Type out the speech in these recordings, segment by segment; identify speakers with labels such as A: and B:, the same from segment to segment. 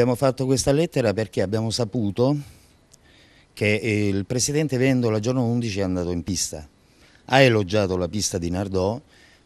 A: Abbiamo fatto questa lettera perché abbiamo saputo che eh, il presidente Vendola giorno 11 è andato in pista, ha elogiato la pista di Nardò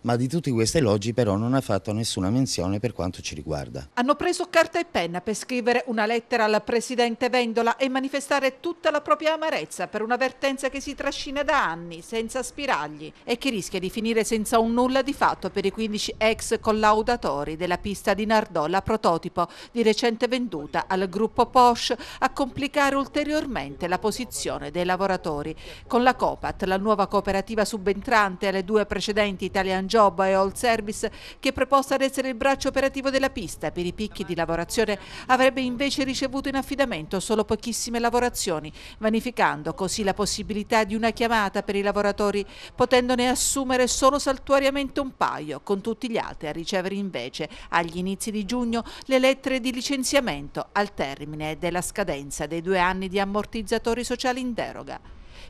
A: ma di tutti questi elogi però non ha fatto nessuna menzione per quanto ci riguarda.
B: Hanno preso carta e penna per scrivere una lettera al presidente Vendola e manifestare tutta la propria amarezza per una vertenza che si trascina da anni, senza spiragli, e che rischia di finire senza un nulla di fatto per i 15 ex collaudatori della pista di Nardò, la prototipo di recente venduta al gruppo Porsche a complicare ulteriormente la posizione dei lavoratori. Con la Copat, la nuova cooperativa subentrante alle due precedenti Italian Job e All Service, che è proposta ad essere il braccio operativo della pista per i picchi di lavorazione, avrebbe invece ricevuto in affidamento solo pochissime lavorazioni, vanificando così la possibilità di una chiamata per i lavoratori, potendone assumere solo saltuariamente un paio, con tutti gli altri a ricevere invece agli inizi di giugno le lettere di licenziamento al termine della scadenza dei due anni di ammortizzatori sociali in deroga.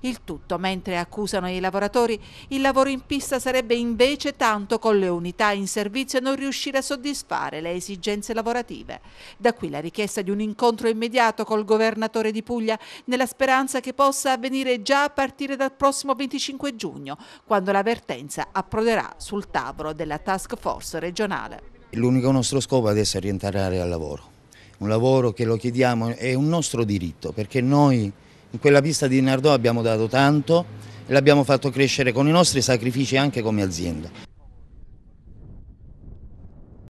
B: Il tutto mentre accusano i lavoratori, il lavoro in pista sarebbe invece tanto con le unità in servizio non riuscire a soddisfare le esigenze lavorative. Da qui la richiesta di un incontro immediato col governatore di Puglia nella speranza che possa avvenire già a partire dal prossimo 25 giugno, quando l'avvertenza approderà sul tavolo della task force regionale.
A: L'unico nostro scopo adesso è rientrare al lavoro, un lavoro che lo chiediamo è un nostro diritto perché noi in quella pista di Nardò abbiamo dato tanto e l'abbiamo fatto crescere con i nostri sacrifici anche come azienda.